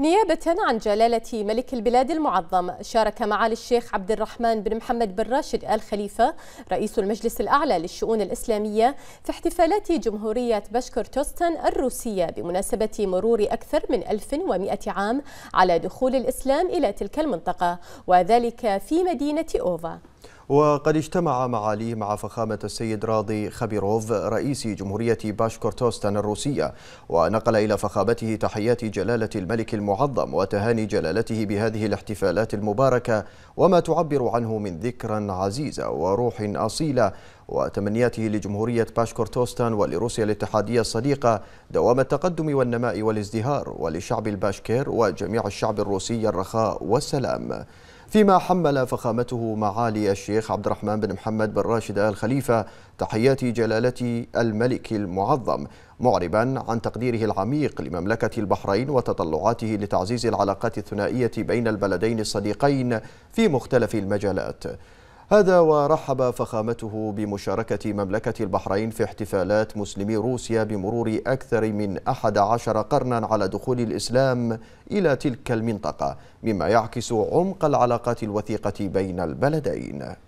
نيابة عن جلالة ملك البلاد المعظم شارك معالي الشيخ عبد الرحمن بن محمد بن راشد آل خليفة رئيس المجلس الأعلى للشؤون الإسلامية في احتفالات جمهورية بشكرتوستان الروسية بمناسبة مرور أكثر من 1100 عام على دخول الإسلام إلى تلك المنطقة وذلك في مدينة أوفا وقد اجتمع معاليه مع فخامة السيد راضي خبيروف رئيس جمهورية باشكورتوستان الروسية ونقل إلى فخامته تحيات جلالة الملك المعظم وتهاني جلالته بهذه الاحتفالات المباركة وما تعبر عنه من ذكرى عزيزة وروح أصيلة وتمنياته لجمهورية باشكورتوستان ولروسيا الاتحادية الصديقة دوام التقدم والنماء والازدهار ولشعب الباشكير وجميع الشعب الروسي الرخاء والسلام فيما حمل فخامته معالي الشيخ عبد الرحمن بن محمد بن راشد آل خليفة تحيات جلالة الملك المعظم معربا عن تقديره العميق لمملكة البحرين وتطلعاته لتعزيز العلاقات الثنائية بين البلدين الصديقين في مختلف المجالات هذا ورحب فخامته بمشاركة مملكة البحرين في احتفالات مسلمي روسيا بمرور أكثر من أحد عشر قرنا على دخول الإسلام إلى تلك المنطقة مما يعكس عمق العلاقات الوثيقة بين البلدين